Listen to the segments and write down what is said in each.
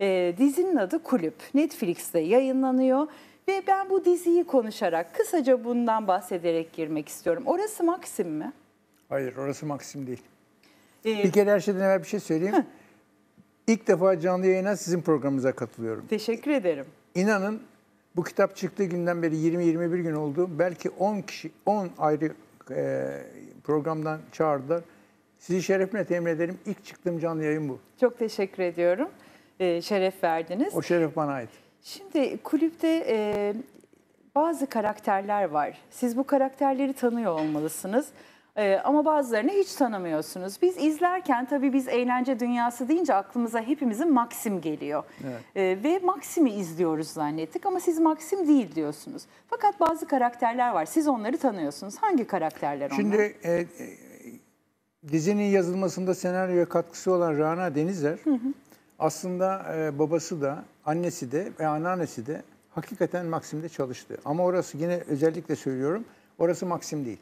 E, dizinin adı Kulüp. Netflix'te yayınlanıyor. Ve ben bu diziyi konuşarak, kısaca bundan bahsederek girmek istiyorum. Orası Maxim mi? Hayır, orası Maxim değil. Ee, bir kere her şeyden evvel bir şey söyleyeyim. Hı. İlk defa canlı yayına sizin programınıza katılıyorum. Teşekkür ederim. İnanın bu kitap çıktığı günden beri 20-21 gün oldu. Belki 10 kişi, 10 ayrı e, programdan çağırdılar. Sizi şerefine temin ederim. İlk çıktığım canlı yayın bu. Çok teşekkür ediyorum e, şeref verdiniz. O şeref bana ait. Şimdi kulüpte e, bazı karakterler var. Siz bu karakterleri tanıyor olmalısınız. Ee, ama bazılarını hiç tanımıyorsunuz. Biz izlerken tabii biz eğlence dünyası deyince aklımıza hepimizin Maxim geliyor. Evet. Ee, ve Maxim'i izliyoruz zannettik ama siz Maxim değil diyorsunuz. Fakat bazı karakterler var. Siz onları tanıyorsunuz. Hangi karakterler onlar? Şimdi e, e, dizinin yazılmasında senaryoya katkısı olan Rana Denizler hı. Aslında e, babası da, annesi de ve anneannesi de hakikaten Maksim'de çalıştı. Ama orası yine özellikle söylüyorum, orası Maksim değil.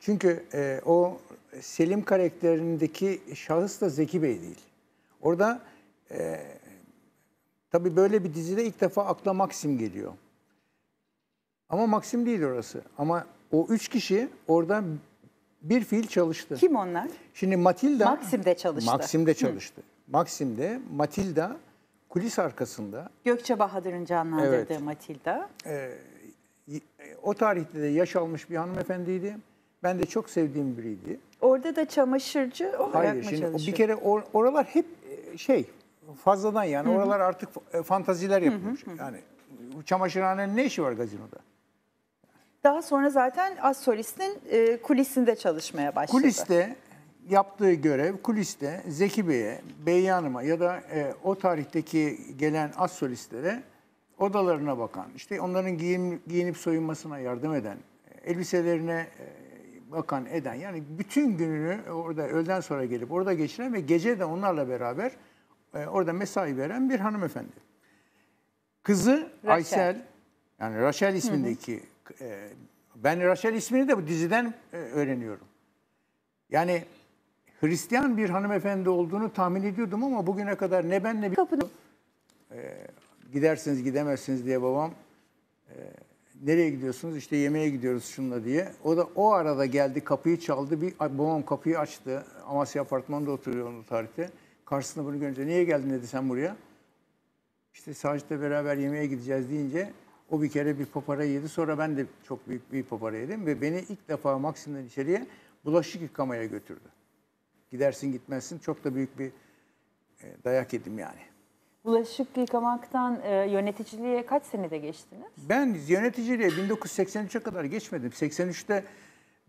Çünkü e, o Selim karakterindeki şahıs da Zeki Bey değil. Orada e, tabii böyle bir dizide ilk defa akla Maksim geliyor. Ama Maksim değil orası. Ama o üç kişi orada bir fiil çalıştı. Kim onlar? Şimdi Matilda... Maksim'de çalıştı. Maksim'de çalıştı. Hı. Maxim'de Matilda kulis arkasında. Gökçe Bahadır'ın canlandırdığı evet, Matilda. Ee, e, o tarihte de yaş almış bir hanımefendiydi. Ben de çok sevdiğim biriydi. Orada da çamaşırcı olarak Hayır, mı şimdi çalışıyor? Bir kere or, oralar hep e, şey fazladan yani Hı-hı. oralar artık e, fantaziler yapılmış. Yani çamaşırhanenin ne işi var gazinoda? Daha sonra zaten az solistin e, kulisinde çalışmaya başladı. Kuliste yaptığı görev kuliste Zeki Bey'e, Beyyanım'a ya da e, o tarihteki gelen az solistlere odalarına bakan, işte onların giyin giyinip soyunmasına yardım eden, elbiselerine e, bakan, eden. Yani bütün gününü orada öğleden sonra gelip orada geçiren ve gece de onlarla beraber e, orada mesai veren bir hanımefendi. Kızı Raşel. Aysel, yani Raşel ismindeki, hı hı. E, ben Raşel ismini de bu diziden e, öğreniyorum. Yani Hristiyan bir hanımefendi olduğunu tahmin ediyordum ama bugüne kadar ne ben ne bir... Kapıda. Ee, gidersiniz gidemezsiniz diye babam e, nereye gidiyorsunuz işte yemeğe gidiyoruz şunla diye. O da o arada geldi kapıyı çaldı bir babam kapıyı açtı Amasya apartmanında oturuyor o tarihte. Karşısında bunu görünce niye geldin dedi sen buraya. İşte Sacit'le beraber yemeğe gideceğiz deyince o bir kere bir papara yedi. Sonra ben de çok büyük bir papara yedim ve beni ilk defa Maksim'den içeriye bulaşık yıkamaya götürdü. Gidersin gitmezsin çok da büyük bir e, dayak yedim yani. Bulaşık yıkamaktan e, yöneticiliğe kaç senede geçtiniz? Ben yöneticiliğe 1983'e kadar geçmedim. 83'te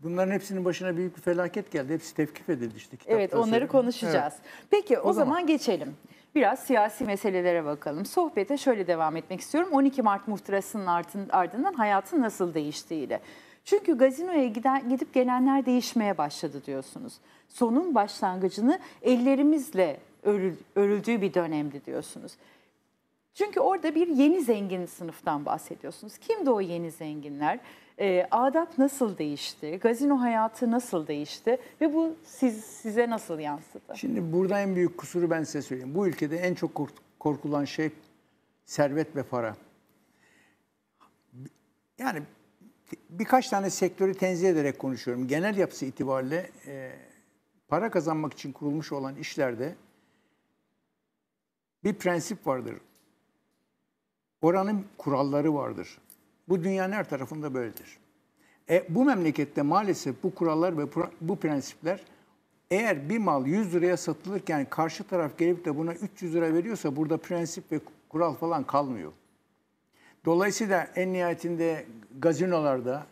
bunların hepsinin başına büyük bir felaket geldi. Hepsi tevkif edildi işte. evet onları söyledim. konuşacağız. Evet. Peki o, o zaman, zaman geçelim. Biraz siyasi meselelere bakalım. Sohbete şöyle devam etmek istiyorum. 12 Mart muhtırasının ardından hayatın nasıl değiştiğiyle. Çünkü gazinoya giden, gidip gelenler değişmeye başladı diyorsunuz. Sonun başlangıcını ellerimizle örül, örüldüğü bir dönemdi diyorsunuz. Çünkü orada bir yeni zengin sınıftan bahsediyorsunuz. Kimdi o yeni zenginler? E, adap nasıl değişti? Gazino hayatı nasıl değişti? Ve bu siz, size nasıl yansıdı? Şimdi burada en büyük kusuru ben size söyleyeyim. Bu ülkede en çok korkulan şey servet ve para. Yani birkaç tane sektörü tenzih ederek konuşuyorum. Genel yapısı itibariyle e, para kazanmak için kurulmuş olan işlerde bir prensip vardır. Oranın kuralları vardır. Bu dünyanın her tarafında böyledir. E, bu memlekette maalesef bu kurallar ve bu prensipler eğer bir mal 100 liraya satılırken karşı taraf gelip de buna 300 lira veriyorsa burada prensip ve kural falan kalmıyor. Dolayısıyla en nihayetinde gazinolarda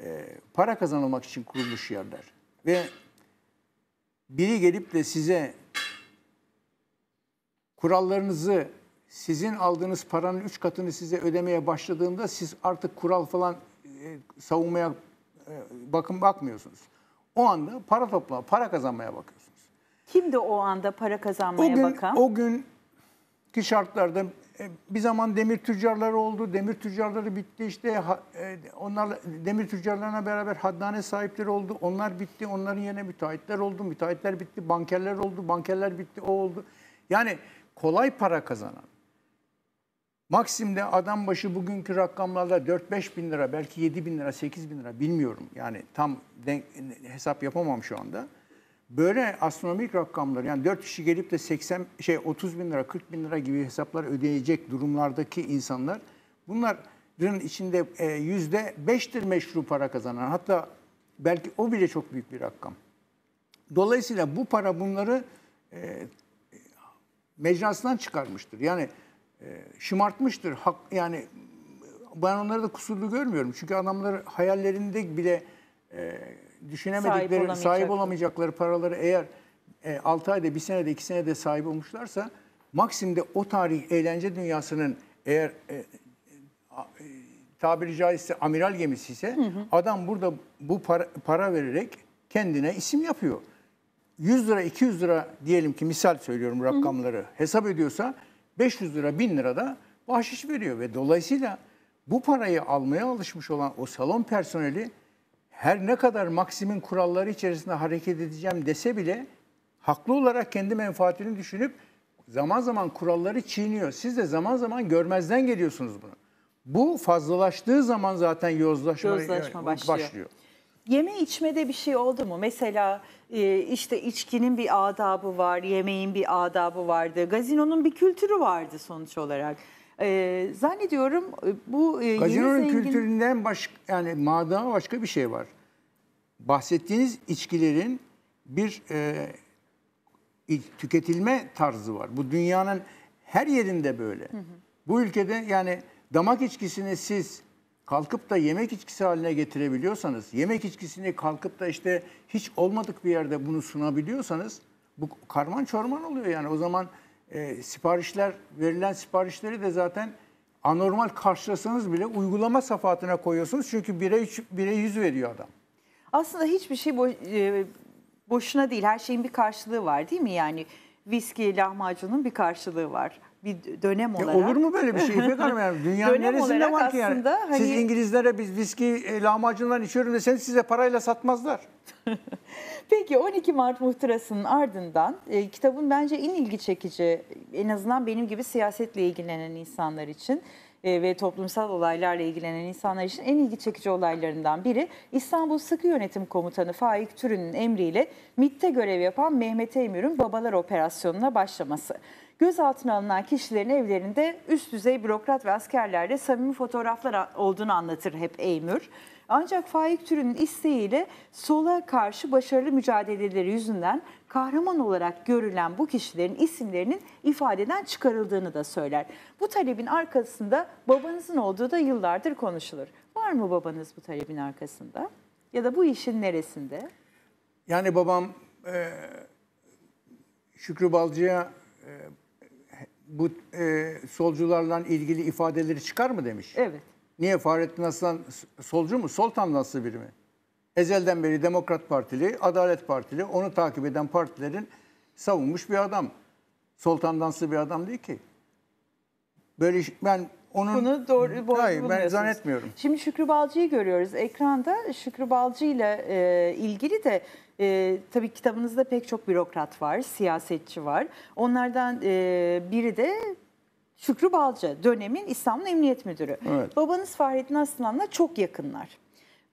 e, para kazanılmak için kurulmuş yerler. Ve biri gelip de size kurallarınızı sizin aldığınız paranın üç katını size ödemeye başladığında siz artık kural falan e, savunmaya e, bakın bakmıyorsunuz. O anda para toplama, para kazanmaya bakıyorsunuz. Kimdi o anda para kazanmaya o gün, bakan? O günkü şartlarda e, bir zaman demir tüccarları oldu. Demir tüccarları bitti işte. E, onlar demir tüccarlarına beraber haddane sahipleri oldu. Onlar bitti. Onların yerine müteahhitler oldu. Müteahhitler bitti. Bankerler oldu. Bankerler bitti. O oldu. Yani kolay para kazanan. Maksim'de adam başı bugünkü rakamlarda 4-5 bin lira, belki 7 bin lira, 8 bin lira bilmiyorum. Yani tam denk, hesap yapamam şu anda. Böyle astronomik rakamlar yani 4 kişi gelip de 80 şey 30 bin lira 40 bin lira gibi hesaplar ödeyecek durumlardaki insanlar bunların içinde e, yüzde beştir meşru para kazanan hatta belki o bile çok büyük bir rakam. Dolayısıyla bu para bunları e, mecrasından çıkarmıştır. Yani e, şımartmıştır. Hak, yani ben onları da kusurlu görmüyorum. Çünkü adamlar hayallerinde bile e, düşünemedikleri, sahip, sahip olamayacakları paraları eğer e, 6 ayda, 1 senede, 2 senede sahip olmuşlarsa Maksim'de o tarih eğlence dünyasının eğer e, e, tabiri caizse amiral gemisi ise hı hı. adam burada bu para, para vererek kendine isim yapıyor. 100 lira 200 lira diyelim ki misal söylüyorum rakamları hı hı. hesap ediyorsa 500 lira 1000 lira da bahşiş veriyor ve dolayısıyla bu parayı almaya alışmış olan o salon personeli her ne kadar Maksim'in kuralları içerisinde hareket edeceğim dese bile haklı olarak kendi menfaatini düşünüp zaman zaman kuralları çiğniyor. Siz de zaman zaman görmezden geliyorsunuz bunu. Bu fazlalaştığı zaman zaten yozlaşma, yozlaşma başlıyor. başlıyor. Yeme içmede bir şey oldu mu? Mesela e, işte içkinin bir adabı var, yemeğin bir adabı vardı. Gazinonun bir kültürü vardı sonuç olarak zannediyorum e, bu Kazino'nun e, zengin... kültüründen başka yani madama başka bir şey var. Bahsettiğiniz içkilerin bir e, tüketilme tarzı var. Bu dünyanın her yerinde böyle. Hı hı. Bu ülkede yani damak içkisini siz kalkıp da yemek içkisi haline getirebiliyorsanız, yemek içkisini kalkıp da işte hiç olmadık bir yerde bunu sunabiliyorsanız bu karman çorman oluyor yani. O zaman e, siparişler verilen siparişleri de zaten anormal karşılasanız bile uygulama safhatına koyuyorsunuz. Çünkü 1'e 3 1'e veriyor adam. Aslında hiçbir şey bo e, boşuna değil. Her şeyin bir karşılığı var değil mi? Yani viski, lahmacunun bir karşılığı var bir dönem olarak. Ya olur mu böyle bir şey İpek Hanım? Yani dünyanın dönem neresinde var ki yani? Hani... Siz İngilizlere biz viski e, lahmacundan içiyorum deseniz size parayla satmazlar. Peki 12 Mart muhtırasının ardından e, kitabın bence en ilgi çekici en azından benim gibi siyasetle ilgilenen insanlar için e, ve toplumsal olaylarla ilgilenen insanlar için en ilgi çekici olaylarından biri İstanbul Sıkı Yönetim Komutanı Faik Türün'ün emriyle MIT'te görev yapan Mehmet Eymür'ün Babalar Operasyonu'na başlaması gözaltına alınan kişilerin evlerinde üst düzey bürokrat ve askerlerle samimi fotoğraflar olduğunu anlatır hep Eymür. Ancak Faik Türün'ün isteğiyle sola karşı başarılı mücadeleleri yüzünden kahraman olarak görülen bu kişilerin isimlerinin ifadeden çıkarıldığını da söyler. Bu talebin arkasında babanızın olduğu da yıllardır konuşulur. Var mı babanız bu talebin arkasında? Ya da bu işin neresinde? Yani babam e, Şükrü Balcı'ya e, bu e, solcularla ilgili ifadeleri çıkar mı demiş. Evet. Niye Fahrettin Aslan solcu mu? Sol tanrısı biri mi? Ezelden beri Demokrat Partili, Adalet Partili, onu takip eden partilerin savunmuş bir adam. Sol tandanslı bir adam değil ki. Böyle ben onun bunu doğru bu Hayır, ben zannetmiyorum. Şimdi Şükrü Balcı'yı görüyoruz ekranda. Şükrü Balcı ile e, ilgili de e, tabii kitabınızda pek çok bürokrat var, siyasetçi var. Onlardan e, biri de Şükrü Balcı, dönemin İstanbul Emniyet Müdürü. Evet. Babanız Fahrettin Aslan'la çok yakınlar.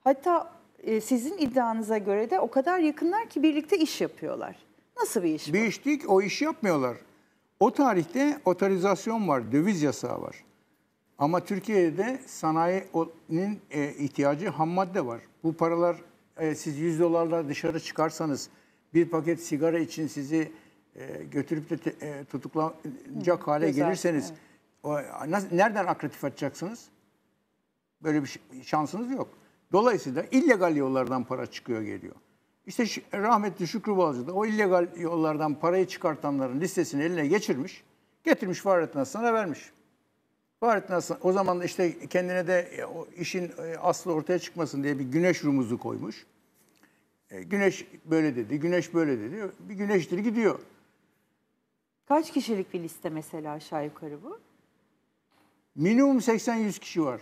Hatta e, sizin iddianıza göre de o kadar yakınlar ki birlikte iş yapıyorlar. Nasıl bir iş bu? Bir iş değil ki, o işi yapmıyorlar. O tarihte otorizasyon var, döviz yasağı var. Ama Türkiye'de sanayinin e, ihtiyacı ham madde var. Bu paralar e, siz 100 dolarla dışarı çıkarsanız bir paket sigara için sizi e, götürüp de te, e, tutuklanacak hale Güzel, gelirseniz evet. o, nasıl, nereden akratif açacaksınız? Böyle bir şansınız yok. Dolayısıyla illegal yollardan para çıkıyor geliyor. İşte rahmetli Şükrü Balcı da o illegal yollardan parayı çıkartanların listesini eline geçirmiş. Getirmiş Fahrettin Aslan'a vermiş. Fahrettin Aslan o zaman işte kendine de e, o işin e, aslı ortaya çıkmasın diye bir güneş rumuzu koymuş. E, güneş böyle dedi, güneş böyle dedi. Bir güneştir gidiyor. Kaç kişilik bir liste mesela aşağı yukarı bu? Minimum 80-100 kişi var.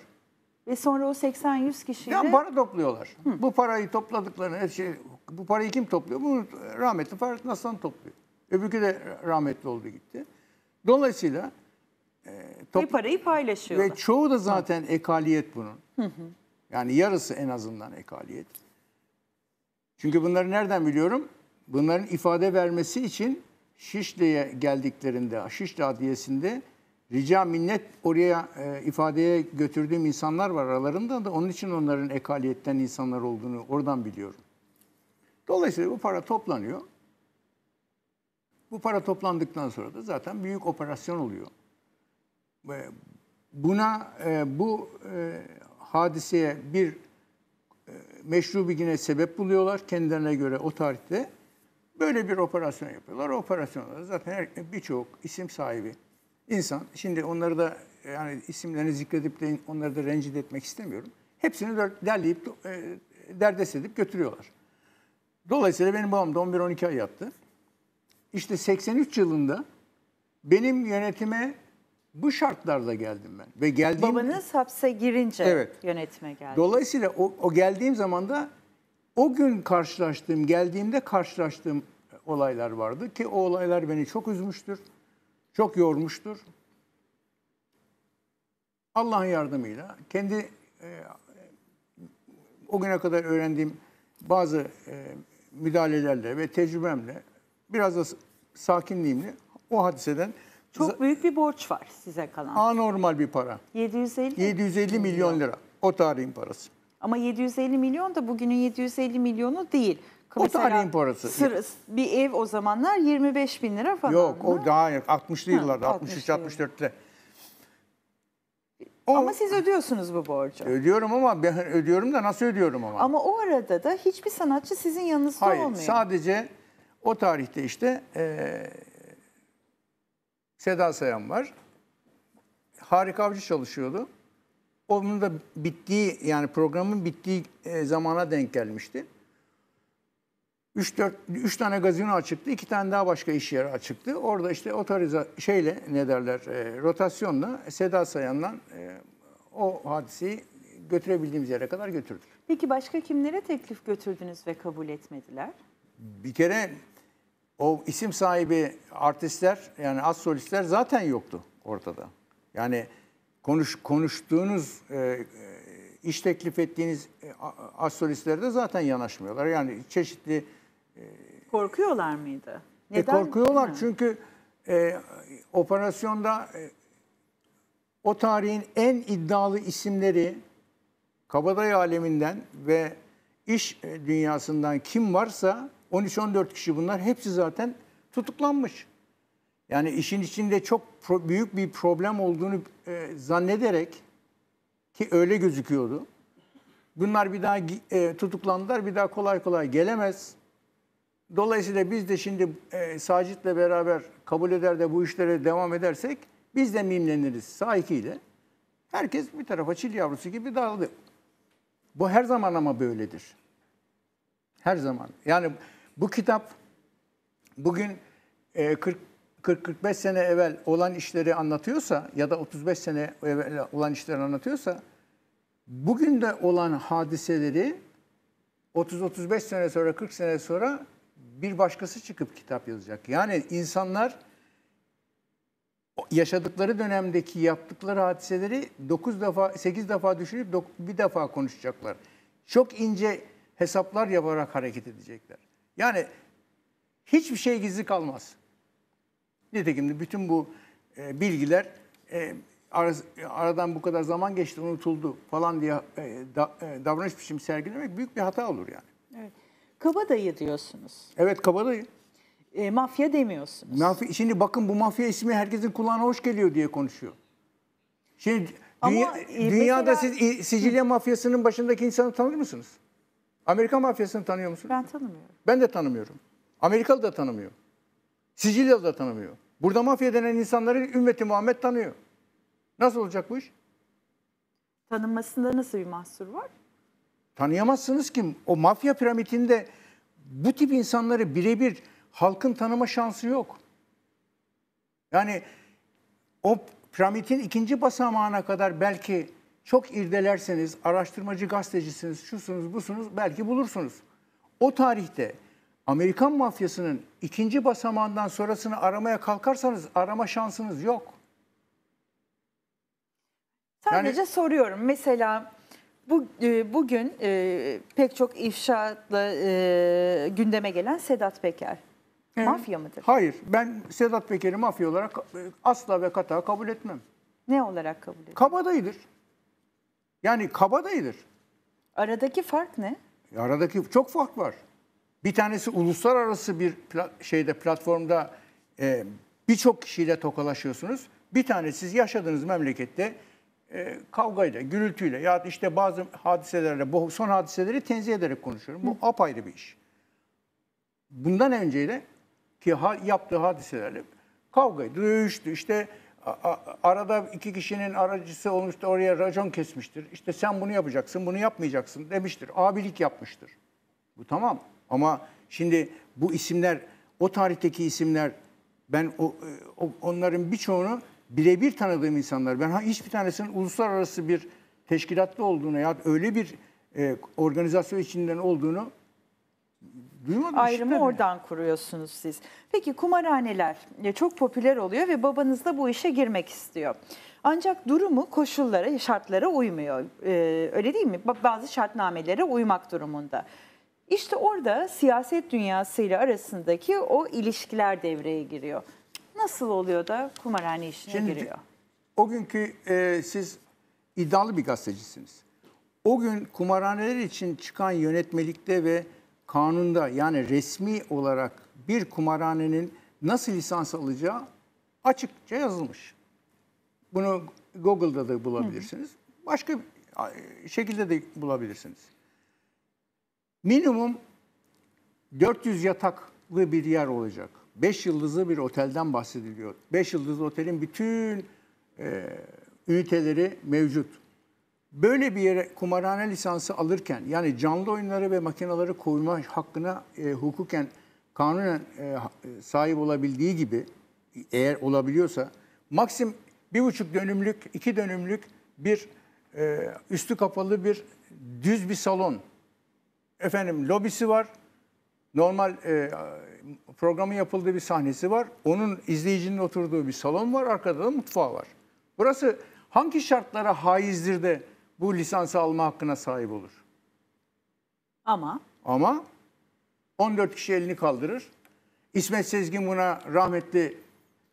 Ve sonra o 80-100 kişiyle... Ya para topluyorlar. Hı. Bu parayı topladıklarını, şey, bu parayı kim topluyor? Bunu rahmetli Fahrettin Aslan topluyor. Öbürkü de rahmetli oldu gitti. Dolayısıyla ee, top... parayı paylaşıyorlar. Ve çoğu da zaten ha. ekaliyet bunun. Hı hı. Yani yarısı en azından ekaliyet. Çünkü bunları nereden biliyorum? Bunların ifade vermesi için Şişli'ye geldiklerinde, Şişli Adliyesi'nde rica minnet oraya e, ifadeye götürdüğüm insanlar var aralarında da onun için onların ekaliyetten insanlar olduğunu oradan biliyorum. Dolayısıyla bu para toplanıyor. Bu para toplandıktan sonra da zaten büyük operasyon oluyor. Ee, buna e, bu e, hadiseye bir e, meşru bilgine sebep buluyorlar kendilerine göre o tarihte. Böyle bir operasyon yapıyorlar. O zaten birçok isim sahibi insan, şimdi onları da yani isimlerini zikredip de onları da rencide etmek istemiyorum. Hepsini derleyip derdest edip götürüyorlar. Dolayısıyla benim babam da 11-12 ay yattı. İşte 83 yılında benim yönetime bu şartlarda geldim ben. Ve geldiğim Babanız hapse girince evet. yönetime geldi. Dolayısıyla o, o geldiğim zaman da o gün karşılaştığım, geldiğimde karşılaştığım olaylar vardı ki o olaylar beni çok üzmüştür. Çok yormuştur. Allah'ın yardımıyla kendi e, o güne kadar öğrendiğim bazı e, müdahalelerle ve tecrübemle biraz da sakinliğimle o hadiseden çok büyük bir borç var size kalan. Anormal bir para. 750? 750 milyon lira. O tarihin parası. Ama 750 milyon da bugünün 750 milyonu değil. O tarihin parası. Sır, bir ev o zamanlar 25 bin lira falan. Yok o daha yok. 60'lı yıllarda 63-64'te. O, ama siz ödüyorsunuz bu borcu. Ödüyorum ama ben ödüyorum da nasıl ödüyorum ama. Ama o arada da hiçbir sanatçı sizin yanınızda Hayır, olmuyor. Hayır sadece o tarihte işte e, Seda Sayan var. Harika Avcı çalışıyordu. Onun da bittiği yani programın bittiği e, zamana denk gelmişti. 3 4 3 tane gazino açıktı. 2 tane daha başka iş yeri açıktı. Orada işte otoriza şeyle ne derler e, rotasyonla Seda Sayan'dan e, o hadiseyi götürebildiğimiz yere kadar götürdük. Peki başka kimlere teklif götürdünüz ve kabul etmediler? Bir kere o isim sahibi artistler yani az solistler zaten yoktu ortada. Yani konuş konuştuğunuz e, e iş teklif ettiğiniz e, az solistlere de zaten yanaşmıyorlar. Yani çeşitli e, korkuyorlar mıydı? E, Neden? E, korkuyorlar çünkü e, operasyonda e, o tarihin en iddialı isimleri kabadayı aleminden ve iş e, dünyasından kim varsa 13-14 kişi bunlar. Hepsi zaten tutuklanmış. Yani işin içinde çok pro- büyük bir problem olduğunu e, zannederek ki öyle gözüküyordu. Bunlar bir daha e, tutuklandılar, bir daha kolay kolay gelemez. Dolayısıyla biz de şimdi e, Sacit'le beraber kabul eder de bu işlere devam edersek biz de mimleniriz sahikiyle. Herkes bir tarafa çil yavrusu gibi dağıldı. Bu her zaman ama böyledir. Her zaman. Yani bu kitap bugün 40-45 e, sene evvel olan işleri anlatıyorsa ya da 35 sene evvel olan işleri anlatıyorsa bugün de olan hadiseleri 30-35 sene sonra 40 sene sonra bir başkası çıkıp kitap yazacak. Yani insanlar yaşadıkları dönemdeki yaptıkları hadiseleri 9 defa 8 defa düşünüp bir defa konuşacaklar. Çok ince hesaplar yaparak hareket edecekler. Yani hiçbir şey gizli kalmaz. Nitekim de bütün bu e, bilgiler e, ar aradan bu kadar zaman geçti unutuldu falan diye e, da, e, davranış biçimi sergilemek büyük bir hata olur yani. Evet. Kabadayı diyorsunuz. Evet kabadayı. E, mafya demiyorsunuz. Mafya, şimdi bakın bu mafya ismi herkesin kulağına hoş geliyor diye konuşuyor. Şimdi dünya, Ama, e, dünyada mesela... siz e, Sicilya mafyasının başındaki insanı tanır mısınız? Amerika mafyasını tanıyor musun? Ben tanımıyorum. Ben de tanımıyorum. Amerikalı da tanımıyor. Sicilyalı da tanımıyor. Burada mafya denen insanları ümmeti Muhammed tanıyor. Nasıl olacak bu iş? Tanınmasında nasıl bir mahsur var? Tanıyamazsınız ki. O mafya piramidinde bu tip insanları birebir halkın tanıma şansı yok. Yani o piramidin ikinci basamağına kadar belki çok irdelerseniz, araştırmacı gazetecisiniz, şusunuz, busunuz belki bulursunuz. O tarihte Amerikan mafyasının ikinci basamağından sonrasını aramaya kalkarsanız arama şansınız yok. Sadece yani, soruyorum. Mesela bu e, bugün e, pek çok ifşaatla e, gündeme gelen Sedat Peker. Evet. Mafya mıdır? Hayır. Ben Sedat Peker'i mafya olarak e, asla ve kata kabul etmem. Ne olarak kabul ediyorsun? Kabadayıdır. Yani kaba kabadayıdır. Aradaki fark ne? Aradaki çok fark var. Bir tanesi uluslararası bir pla şeyde platformda e, birçok kişiyle tokalaşıyorsunuz. Bir tanesi siz yaşadığınız memlekette e, kavgayla, gürültüyle ya işte bazı hadiselerle, bu son hadiseleri tenzih ederek konuşuyorum. Bu Hı. apayrı bir iş. Bundan önceyle ki ha, yaptığı hadiselerle kavgaydı, dövüştü, işte arada iki kişinin aracısı olmuştur oraya racon kesmiştir. İşte sen bunu yapacaksın, bunu yapmayacaksın demiştir. Abilik yapmıştır. Bu tamam ama şimdi bu isimler o tarihteki isimler ben o, e, o onların birçoğunu birebir tanıdığım insanlar. Ben ha, hiçbir tanesinin uluslararası bir teşkilatlı olduğunu ya öyle bir e, organizasyon içinden olduğunu Duymadım Ayrımı işte oradan kuruyorsunuz siz. Peki kumarhaneler e, çok popüler oluyor ve babanız da bu işe girmek istiyor. Ancak durumu koşullara, şartlara uymuyor. Ee, öyle değil mi? Bazı şartnamelere uymak durumunda. İşte orada siyaset dünyasıyla arasındaki o ilişkiler devreye giriyor. Nasıl oluyor da kumarhane işine Şimdi, giriyor? O günkü e, siz iddialı bir gazetecisiniz. O gün kumarhaneler için çıkan yönetmelikte ve kanunda yani resmi olarak bir kumarhanenin nasıl lisans alacağı açıkça yazılmış. Bunu Google'da da bulabilirsiniz. Başka şekilde de bulabilirsiniz. Minimum 400 yataklı bir yer olacak. 5 yıldızlı bir otelden bahsediliyor. 5 yıldızlı otelin bütün e, üniteleri mevcut böyle bir yere kumarhane lisansı alırken yani canlı oyunları ve makinaları koyma hakkına e, hukuken kanunen e, e, sahip olabildiği gibi eğer olabiliyorsa maksim bir buçuk dönümlük, iki dönümlük bir e, üstü kapalı bir düz bir salon. Efendim lobisi var. Normal e, programı yapıldığı bir sahnesi var. Onun izleyicinin oturduğu bir salon var. Arkada da mutfağı var. Burası hangi şartlara haizdir de bu lisansı alma hakkına sahip olur. Ama? Ama 14 kişi elini kaldırır. İsmet Sezgin buna rahmetli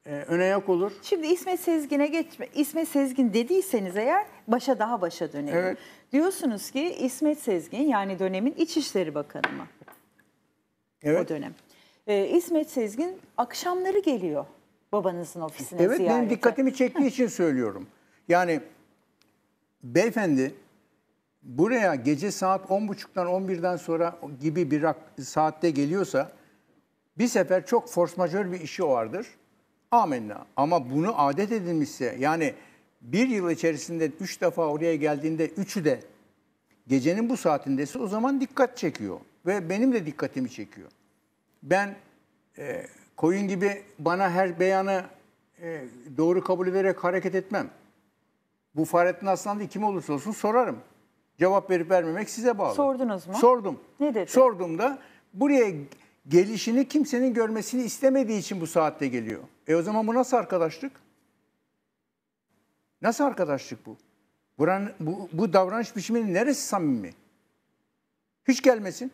e, öne yak olur. Şimdi İsmet Sezgin'e geçme. İsmet Sezgin dediyseniz eğer başa daha başa dönelim. Evet. Diyorsunuz ki İsmet Sezgin yani dönemin İçişleri Bakanı mı? Evet. O dönem. Ee, İsmet Sezgin akşamları geliyor babanızın ofisine evet, ziyarete. Evet benim dikkatimi çektiği için söylüyorum. Yani beyefendi buraya gece saat 10.30'dan 11'den sonra gibi bir saatte geliyorsa bir sefer çok force majör bir işi vardır. Amenna. Ama bunu adet edilmişse yani bir yıl içerisinde üç defa oraya geldiğinde üçü de gecenin bu saatindesi o zaman dikkat çekiyor. Ve benim de dikkatimi çekiyor. Ben e, koyun gibi bana her beyanı e, doğru kabul ederek hareket etmem. Bu Fahrettin Aslan'da kim olursa olsun sorarım. Cevap verip vermemek size bağlı. Sordunuz mu? Sordum. Ne dedi? Sordum da buraya gelişini kimsenin görmesini istemediği için bu saatte geliyor. E o zaman bu nasıl arkadaşlık? Nasıl arkadaşlık bu? Buran, bu, bu davranış biçiminin neresi samimi? Hiç gelmesin.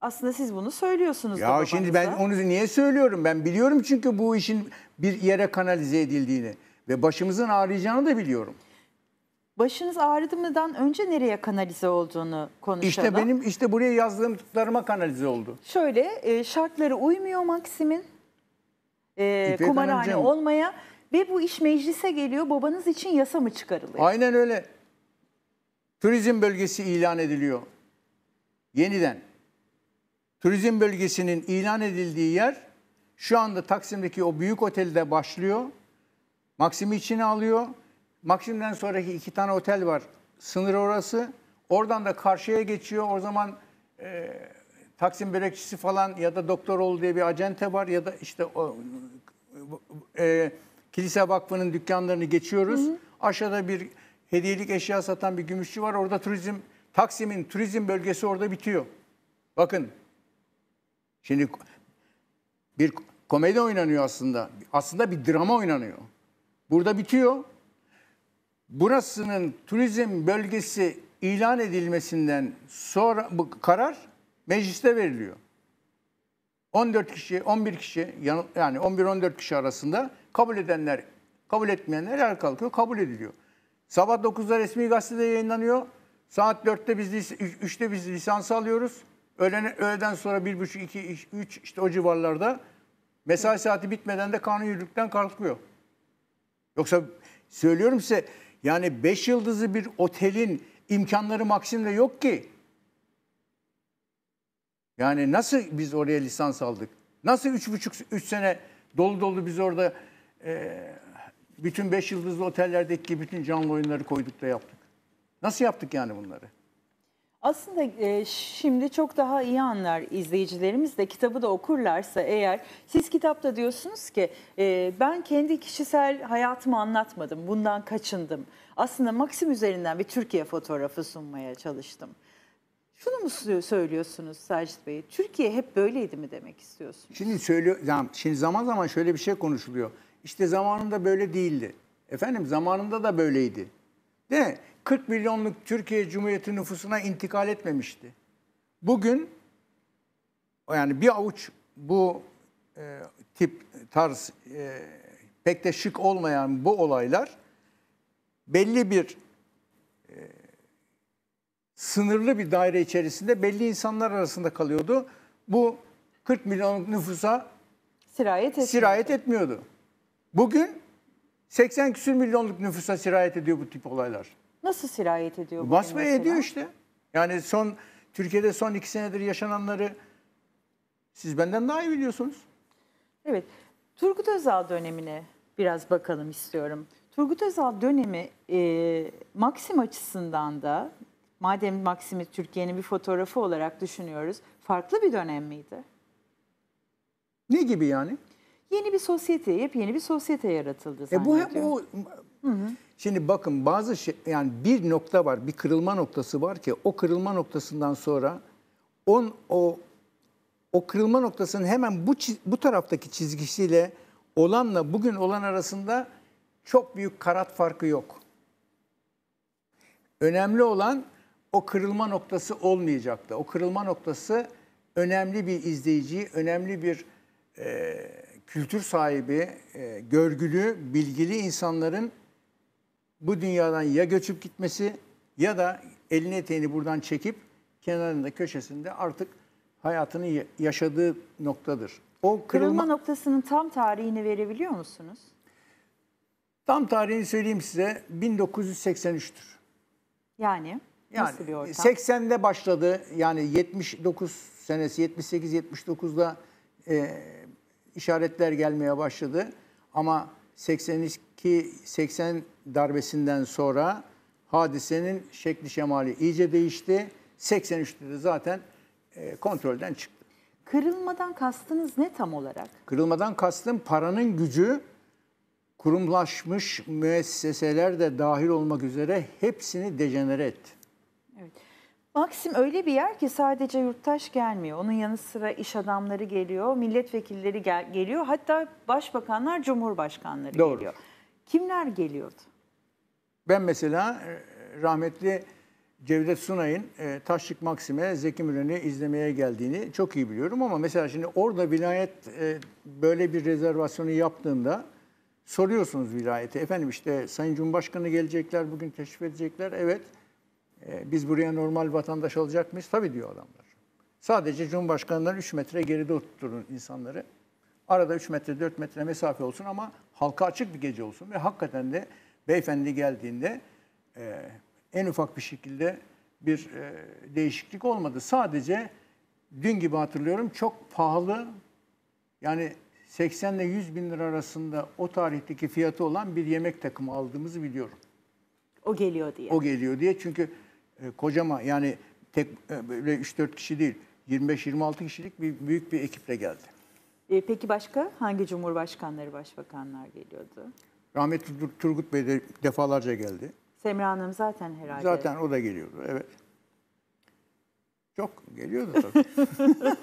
Aslında siz bunu söylüyorsunuz. Ya şimdi ben onu niye söylüyorum? Ben biliyorum çünkü bu işin bir yere kanalize edildiğini. Ve başımızın ağrıyacağını da biliyorum. Başınız ağrıdımdan önce nereye kanalize olduğunu konuşalım. İşte benim işte buraya yazdığım tutlarıma kanalize oldu. Şöyle e, şartları uymuyor Maksim'in e, kumarhane Hanımcığım. olmaya ve bu iş meclise geliyor babanız için yasa mı çıkarılıyor? Aynen öyle. Turizm bölgesi ilan ediliyor. Yeniden. Turizm bölgesinin ilan edildiği yer şu anda Taksim'deki o büyük otelde başlıyor. Maksim'i içine alıyor. Maksim'den sonraki iki tane otel var. Sınır orası. Oradan da karşıya geçiyor. O zaman e, Taksim börekçisi falan ya da Doktoroğlu diye bir acente var ya da işte o e, Kilise Vakfı'nın dükkanlarını geçiyoruz. Hı hı. Aşağıda bir hediyelik eşya satan bir gümüşçü var. Orada turizm, Taksim'in turizm bölgesi orada bitiyor. Bakın. Şimdi bir komedi oynanıyor aslında. Aslında bir drama oynanıyor burada bitiyor. Burasının turizm bölgesi ilan edilmesinden sonra bu karar mecliste veriliyor. 14 kişi, 11 kişi yani 11-14 kişi arasında kabul edenler, kabul etmeyenler el kalkıyor, kabul ediliyor. Sabah 9'da resmi gazetede yayınlanıyor. Saat 4'te biz 3'te biz lisans alıyoruz. Öğlen, öğleden sonra 1.30 2 3 işte o civarlarda mesai saati bitmeden de kanun yürürlükten kalkıyor. Yoksa söylüyorum size yani beş yıldızlı bir otelin imkanları maksimde yok ki. Yani nasıl biz oraya lisans aldık? Nasıl üç buçuk üç sene dolu dolu biz orada e, bütün beş yıldızlı otellerdeki bütün canlı oyunları koyduk da yaptık? Nasıl yaptık yani bunları? Aslında e, şimdi çok daha iyi anlar izleyicilerimiz de kitabı da okurlarsa eğer siz kitapta diyorsunuz ki e, ben kendi kişisel hayatımı anlatmadım bundan kaçındım. Aslında Maxim üzerinden bir Türkiye fotoğrafı sunmaya çalıştım. Şunu mu söylüyorsunuz Sacit Bey? Türkiye hep böyleydi mi demek istiyorsunuz? Şimdi söylüyor, şimdi zaman zaman şöyle bir şey konuşuluyor. İşte zamanında böyle değildi. Efendim zamanında da böyleydi. de. 40 milyonluk Türkiye Cumhuriyeti nüfusuna intikal etmemişti. Bugün yani bir avuç bu e, tip tarz e, pek de şık olmayan bu olaylar belli bir e, sınırlı bir daire içerisinde belli insanlar arasında kalıyordu. Bu 40 milyonluk nüfusa sirayet, etmiyordu. sirayet etmiyordu. Bugün 80 küsür milyonluk nüfusa sirayet ediyor bu tip olaylar. Nasıl sirayet ediyor? bugün Basmaya ediyor işte. Yani son Türkiye'de son iki senedir yaşananları siz benden daha iyi biliyorsunuz. Evet. Turgut Özal dönemine biraz bakalım istiyorum. Turgut Özal dönemi e, Maxim açısından da madem Maxim'i Türkiye'nin bir fotoğrafı olarak düşünüyoruz farklı bir dönem miydi? Ne gibi yani? Yeni bir sosyete, yepyeni bir sosyete yaratıldı E bu hep bu Hı hı. Şimdi bakın bazı şey, yani bir nokta var, bir kırılma noktası var ki o kırılma noktasından sonra on o o kırılma noktasının hemen bu bu taraftaki çizgisiyle olanla bugün olan arasında çok büyük karat farkı yok. Önemli olan o kırılma noktası olmayacaktı. O kırılma noktası önemli bir izleyici önemli bir e, kültür sahibi, e, görgülü, bilgili insanların bu dünyadan ya göçüp gitmesi ya da elini eteğini buradan çekip kenarında köşesinde artık hayatını yaşadığı noktadır. O kırılma, kırılma noktasının tam tarihini verebiliyor musunuz? Tam tarihini söyleyeyim size 1983'tür. Yani, yani nasıl bir ortam? 80'de başladı yani 79 senesi 78-79'da e, işaretler gelmeye başladı. Ama 82 80 darbesinden sonra hadisenin şekli şemali iyice değişti. 83'te de zaten e, kontrolden çıktı. Kırılmadan kastınız ne tam olarak? Kırılmadan kastım paranın gücü kurumlaşmış müesseseler de dahil olmak üzere hepsini dejenere etti. Evet. Maxim öyle bir yer ki sadece yurttaş gelmiyor. Onun yanı sıra iş adamları geliyor, milletvekilleri gel geliyor. Hatta başbakanlar, cumhurbaşkanları Doğru. geliyor. Kimler geliyordu? Ben mesela e, rahmetli Cevdet Sunay'ın e, Taşlık Maksim'e Zeki Müren'i izlemeye geldiğini çok iyi biliyorum ama mesela şimdi orada vilayet e, böyle bir rezervasyonu yaptığında soruyorsunuz vilayete efendim işte Sayın Cumhurbaşkanı gelecekler bugün teşrif edecekler evet e, biz buraya normal vatandaş olacak mıyız? Tabii diyor adamlar. Sadece Cumhurbaşkanı'ndan 3 metre geride oturun insanları. Arada 3 metre 4 metre mesafe olsun ama halka açık bir gece olsun. Ve hakikaten de beyefendi geldiğinde e, en ufak bir şekilde bir e, değişiklik olmadı. Sadece dün gibi hatırlıyorum çok pahalı yani 80 ile 100 bin lira arasında o tarihteki fiyatı olan bir yemek takımı aldığımızı biliyorum. O geliyor diye. O geliyor diye çünkü e, kocama yani tek e, böyle 3-4 kişi değil 25-26 kişilik bir büyük bir ekiple geldi. E, peki başka hangi cumhurbaşkanları, başbakanlar geliyordu? Rahmetli Turgut Bey de defalarca geldi. Semra Hanım zaten herhalde. Zaten o da geliyordu evet. Çok geliyordu tabii.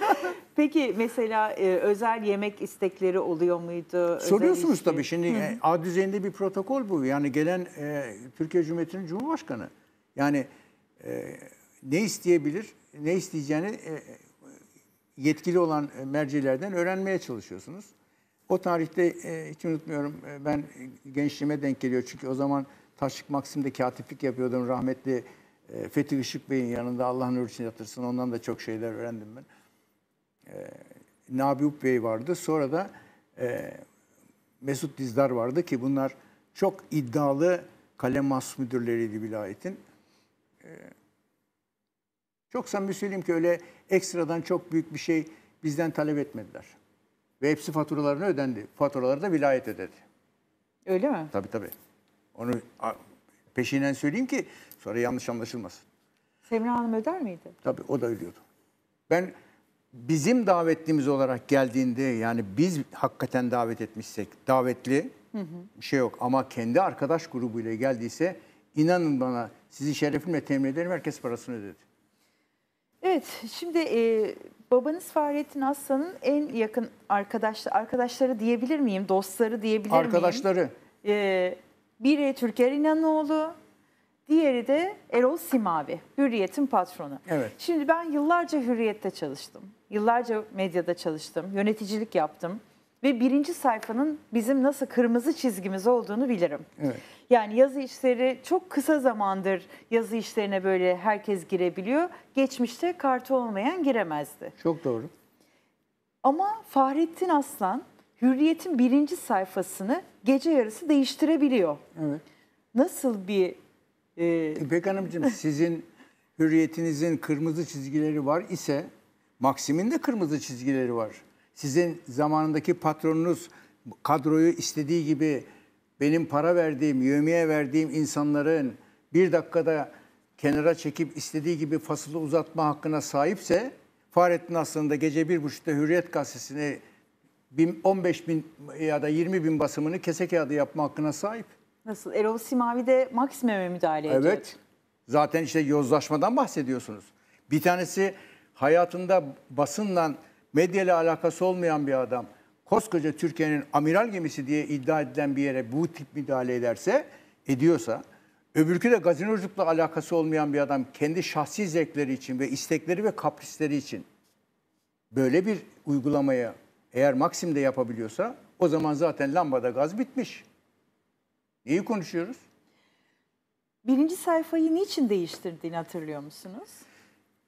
Peki mesela e, özel yemek istekleri oluyor muydu? Soruyorsunuz ilişki- tabii şimdi e, ad düzeyinde bir protokol bu. Yani gelen e, Türkiye Cumhuriyeti'nin Cumhurbaşkanı. Yani e, ne isteyebilir, ne isteyeceğini e, yetkili olan mercilerden öğrenmeye çalışıyorsunuz. O tarihte e, hiç unutmuyorum e, ben gençliğime denk geliyor çünkü o zaman Taşlık Maksim'de katiplik yapıyordum rahmetli e, Fethi Işık Bey'in yanında Allah nur için yatırsın ondan da çok şeyler öğrendim ben. E, Nabi Bey vardı sonra da e, Mesut Dizdar vardı ki bunlar çok iddialı kalem mahsus müdürleriydi vilayetin. Ee, çok samimi söyleyeyim ki öyle ekstradan çok büyük bir şey bizden talep etmediler. Ve hepsi faturalarını ödendi. Faturaları da vilayet ödedi. Öyle mi? Tabii tabii. Onu peşinden söyleyeyim ki sonra yanlış anlaşılmasın. Semra Hanım öder miydi? Tabii o da ödüyordu. Ben bizim davetlimiz olarak geldiğinde yani biz hakikaten davet etmişsek davetli hı hı. şey yok. Ama kendi arkadaş grubuyla geldiyse inanın bana sizin şerefimle temin ederim. Herkes parasını ödedi. Evet, şimdi e, babanız Fahrettin Aslan'ın en yakın arkadaş, arkadaşları diyebilir miyim? Dostları diyebilir arkadaşları. miyim? Arkadaşları. E, biri Türker İnanoğlu, diğeri de Erol Simavi, Hürriyet'in patronu. Evet. Şimdi ben yıllarca Hürriyet'te çalıştım. Yıllarca medyada çalıştım, yöneticilik yaptım ve birinci sayfanın bizim nasıl kırmızı çizgimiz olduğunu bilirim. Evet. Yani yazı işleri çok kısa zamandır yazı işlerine böyle herkes girebiliyor. Geçmişte kartı olmayan giremezdi. Çok doğru. Ama Fahrettin Aslan Hürriyet'in birinci sayfasını gece yarısı değiştirebiliyor. Evet. Nasıl bir... E... İpek Hanımcığım sizin hürriyetinizin kırmızı çizgileri var ise Maksim'in de kırmızı çizgileri var sizin zamanındaki patronunuz kadroyu istediği gibi benim para verdiğim, yövmeye verdiğim insanların bir dakikada kenara çekip istediği gibi fasılı uzatma hakkına sahipse Fahrettin aslında gece bir buçukta Hürriyet Gazetesi'ne 15 bin ya da 20 bin basımını kese kağıdı yapma hakkına sahip. Nasıl? Erol Simavi de maksimeme müdahale ediyor. Evet. Zaten işte yozlaşmadan bahsediyorsunuz. Bir tanesi hayatında basınla medyayla alakası olmayan bir adam koskoca Türkiye'nin amiral gemisi diye iddia edilen bir yere bu tip müdahale ederse, ediyorsa, öbürkü de gazinocukla alakası olmayan bir adam kendi şahsi zevkleri için ve istekleri ve kaprisleri için böyle bir uygulamaya eğer Maksim'de yapabiliyorsa o zaman zaten lambada gaz bitmiş. Neyi konuşuyoruz? Birinci sayfayı niçin değiştirdiğini hatırlıyor musunuz?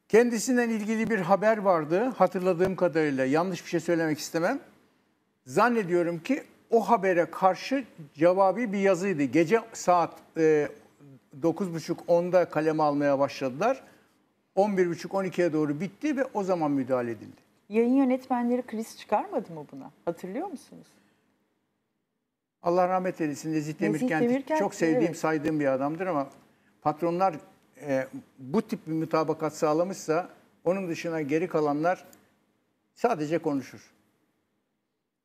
Kendisinden ilgili bir haber vardı hatırladığım kadarıyla. Yanlış bir şey söylemek istemem. Zannediyorum ki o habere karşı cevabı bir yazıydı. Gece saat e, 9.30-10'da kaleme almaya başladılar. 11.30-12'ye doğru bitti ve o zaman müdahale edildi. Yayın yönetmenleri kriz çıkarmadı mı buna? Hatırlıyor musunuz? Allah rahmet eylesin. Nezih Demirkent, Demirkent çok sevdiğim, evet. saydığım bir adamdır ama patronlar e, bu tip bir mutabakat sağlamışsa onun dışına geri kalanlar sadece konuşur.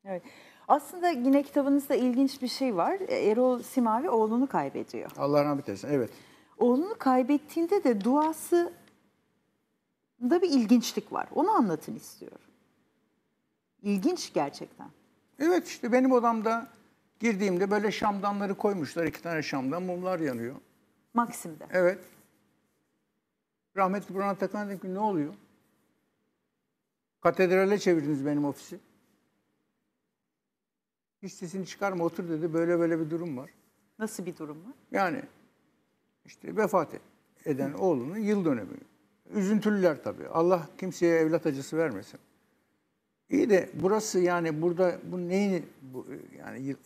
Evet. Aslında yine kitabınızda ilginç bir şey var. E, Erol Simavi oğlunu kaybediyor. Allah rahmet eylesin. Evet. Oğlunu kaybettiğinde de duası da bir ilginçlik var. Onu anlatın istiyorum. İlginç gerçekten. Evet işte benim odamda girdiğimde böyle şamdanları koymuşlar. iki tane şamdan mumlar yanıyor. Maksim'de. Evet. Rahmetli Burhan Atakan dedim ki ne oluyor? Katedrale çevirdiniz benim ofisi. Hiç sesini çıkarma otur dedi. Böyle böyle bir durum var. Nasıl bir durum var? Yani işte vefat eden Hı. oğlunun yıl dönemi. Üzüntülüler tabii. Allah kimseye evlat acısı vermesin. İyi de burası yani burada bu neyini bu, yani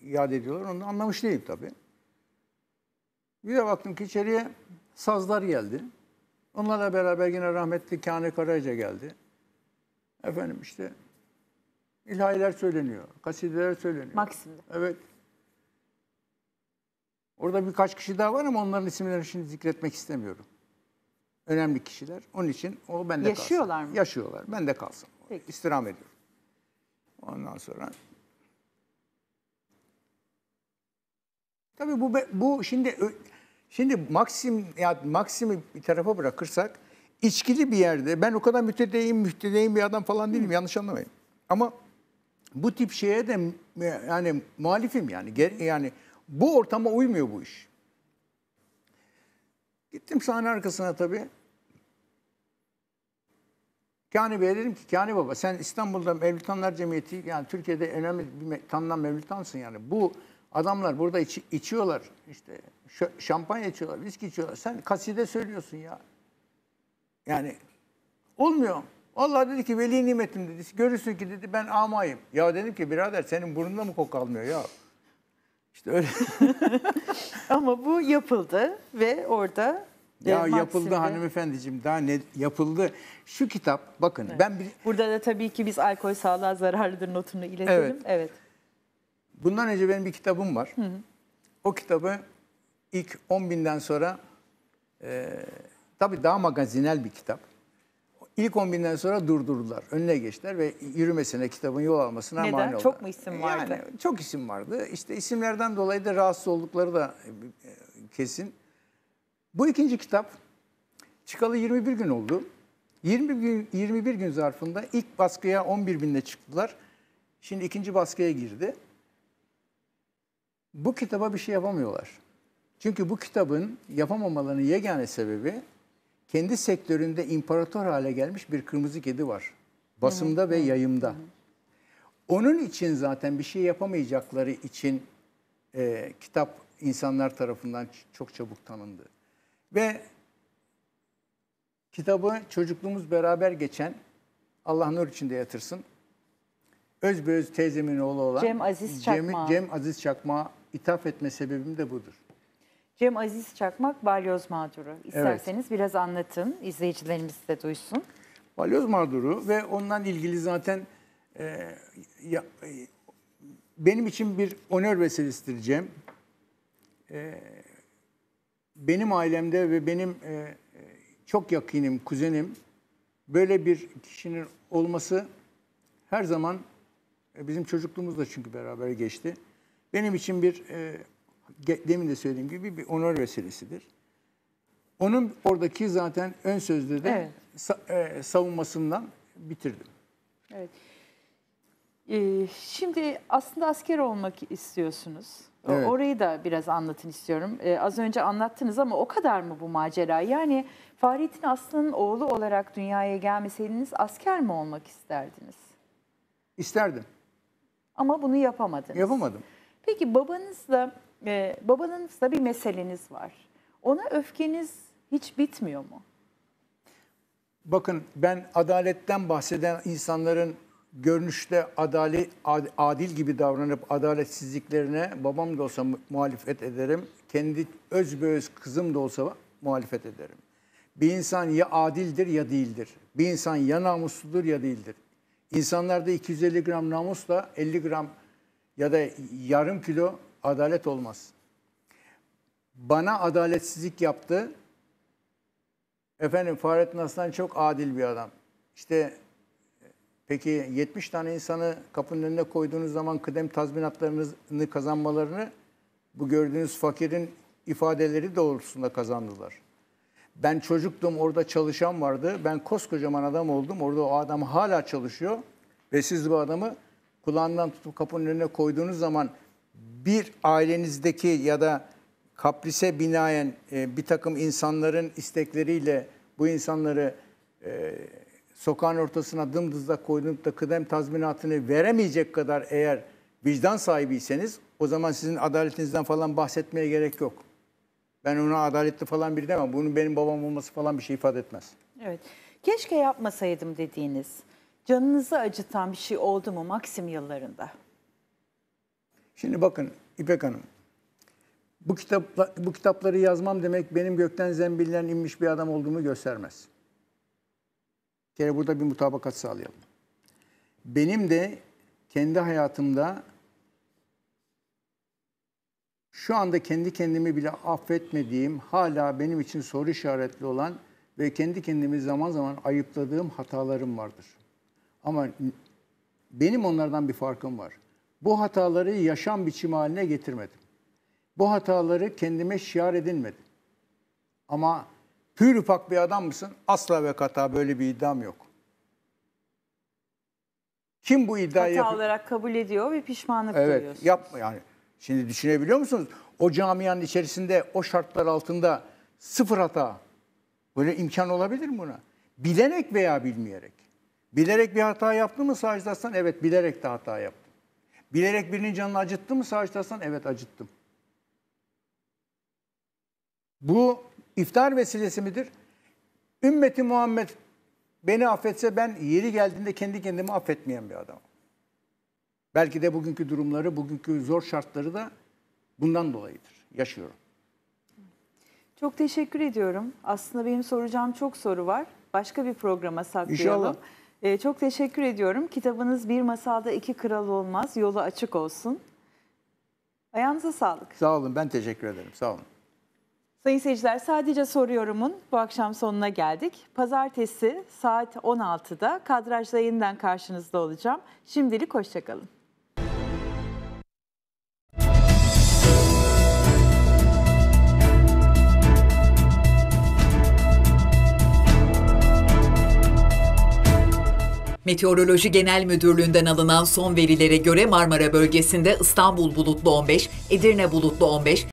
iade ediyorlar onu anlamış değil tabii. Bir de baktım ki içeriye sazlar geldi. Onlarla beraber yine rahmetli Kane Karaca geldi. Efendim işte ilahiler söyleniyor, kasideler söyleniyor. Maksim'de. Evet. Orada birkaç kişi daha var ama onların isimlerini şimdi zikretmek istemiyorum. Önemli kişiler. Onun için o bende kalsın. Yaşıyorlar mı? Yaşıyorlar. Bende kalsın. Peki. İstirham ediyorum. Ondan sonra Tabii bu bu şimdi Şimdi maksim ya maksimi bir tarafa bırakırsak içkili bir yerde ben o kadar mütedeyim mütedeyim bir adam falan değilim Hı. yanlış anlamayın. Ama bu tip şeye de yani muhalifim yani yani bu ortama uymuyor bu iş. Gittim sahne arkasına tabii. Kani Bey'e dedim ki Kani Baba sen İstanbul'da Mevlütanlar Cemiyeti yani Türkiye'de önemli bir tanınan Mevlütansın yani. Bu adamlar burada içi, içiyorlar işte şampanya içiyorlar, viski içiyorlar. Sen kaside söylüyorsun ya. Yani olmuyor. Allah dedi ki veli nimetim dedi. Görürsün ki dedi ben amayım. Ya dedim ki birader senin burnunda mı kok almıyor ya? İşte öyle. Ama bu yapıldı ve orada e, ya Maksim'de. yapıldı hanımefendiciğim daha ne yapıldı. Şu kitap bakın evet. ben bir... Burada da tabii ki biz alkol sağlığa zararlıdır notunu iletelim. Evet. evet. Bundan önce benim bir kitabım var. Hı hı. O kitabı ilk 10 binden sonra e, tabii daha magazinel bir kitap. İlk 10 binden sonra durdurdular. Önüne geçtiler ve yürümesine, kitabın yol almasına Neden? mani oldu. Çok mu isim e, vardı? Yani, çok isim vardı. İşte isimlerden dolayı da rahatsız oldukları da e, e, kesin. Bu ikinci kitap çıkalı 21 gün oldu. 20 gün, 21 gün zarfında ilk baskıya 11 binle çıktılar. Şimdi ikinci baskıya girdi. Bu kitaba bir şey yapamıyorlar. Çünkü bu kitabın yapamamalarının yegane sebebi kendi sektöründe imparator hale gelmiş bir kırmızı kedi var. Basımda evet, ve evet, yayımda. Onun için zaten bir şey yapamayacakları için e, kitap insanlar tarafından çok çabuk tanındı. Ve kitabı çocukluğumuz beraber geçen Allah nur içinde yatırsın. Özbeöz teyzemin oğlu olan Cem Aziz Çakma. Cem, Cem Aziz Çakma ithaf etme sebebim de budur. Cem Aziz Çakmak balyoz mağduru. İsterseniz evet. biraz anlatın, izleyicilerimiz de duysun. Balyoz mağduru ve ondan ilgili zaten e, ya, e, benim için bir onör meselesidir Cem. E, benim ailemde ve benim e, çok yakınım, kuzenim böyle bir kişinin olması her zaman e, bizim çocukluğumuz çünkü beraber geçti. Benim için bir e, demin de söylediğim gibi bir onur vesilesidir. Onun oradaki zaten ön sözde de evet. E, savunmasından bitirdim. Evet. Ee, şimdi aslında asker olmak istiyorsunuz. Evet. Orayı da biraz anlatın istiyorum. Ee, az önce anlattınız ama o kadar mı bu macera? Yani Fahrettin Aslan'ın oğlu olarak dünyaya gelmeseydiniz asker mi olmak isterdiniz? İsterdim. Ama bunu yapamadınız. Yapamadım. Peki babanızla ee, babanızla bir meseleniz var. Ona öfkeniz hiç bitmiyor mu? Bakın ben adaletten bahseden insanların görünüşte adali, adil gibi davranıp adaletsizliklerine babam da olsa muhalefet ederim. Kendi öz öz kızım da olsa muhalefet ederim. Bir insan ya adildir ya değildir. Bir insan ya namusludur ya değildir. İnsanlarda 250 gram namusla 50 gram ya da yarım kilo adalet olmaz. Bana adaletsizlik yaptı. Efendim Fahrettin Aslan çok adil bir adam. İşte peki 70 tane insanı kapının önüne koyduğunuz zaman kıdem tazminatlarını kazanmalarını bu gördüğünüz fakirin ifadeleri doğrultusunda kazandılar. Ben çocuktum orada çalışan vardı. Ben koskocaman adam oldum. Orada o adam hala çalışıyor. Ve siz bu adamı kulağından tutup kapının önüne koyduğunuz zaman bir ailenizdeki ya da kaprise binaen e, bir takım insanların istekleriyle bu insanları e, sokağın ortasına dımdızda koyduğunuz da kıdem tazminatını veremeyecek kadar eğer vicdan sahibiyseniz o zaman sizin adaletinizden falan bahsetmeye gerek yok. Ben ona adaletli falan biri demem. Bunun benim babam olması falan bir şey ifade etmez. Evet. Keşke yapmasaydım dediğiniz, canınızı acıtan bir şey oldu mu Maksim yıllarında? Şimdi bakın İpek Hanım. Bu kitapla, bu kitapları yazmam demek benim gökten zembilden inmiş bir adam olduğumu göstermez. Bir kere burada bir mutabakat sağlayalım. Benim de kendi hayatımda şu anda kendi kendimi bile affetmediğim, hala benim için soru işaretli olan ve kendi kendimi zaman zaman ayıpladığım hatalarım vardır. Ama benim onlardan bir farkım var. Bu hataları yaşam biçimi haline getirmedim. Bu hataları kendime şiar edinmedim. Ama pür ufak bir adam mısın? Asla ve kata böyle bir iddiam yok. Kim bu iddiayı Hata yapıyor? olarak kabul ediyor ve pişmanlık evet, duyuyorsunuz. Evet yapma yani. Şimdi düşünebiliyor musunuz? O camianın içerisinde o şartlar altında sıfır hata. Böyle imkan olabilir mi buna? Bilerek veya bilmeyerek. Bilerek bir hata yaptı mı sağcılarsan? Evet bilerek de hata yaptı. Bilerek birinin canını acıttın mı Savaşçı Aslan? Evet acıttım. Bu iftar vesilesi midir? Ümmeti Muhammed beni affetse ben yeri geldiğinde kendi kendimi affetmeyen bir adam. Belki de bugünkü durumları, bugünkü zor şartları da bundan dolayıdır. Yaşıyorum. Çok teşekkür ediyorum. Aslında benim soracağım çok soru var. Başka bir programa saklayalım. İnşallah. E, çok teşekkür ediyorum. Kitabınız Bir Masalda iki Kral Olmaz, yolu açık olsun. Ayağınıza sağlık. Sağ olun, ben teşekkür ederim. Sağ olun. Sayın seyirciler sadece soruyorumun bu akşam sonuna geldik. Pazartesi saat 16'da kadrajda yeniden karşınızda olacağım. Şimdilik hoşçakalın. Meteoroloji Genel Müdürlüğü'nden alınan son verilere göre Marmara bölgesinde İstanbul bulutlu 15, Edirne bulutlu 15,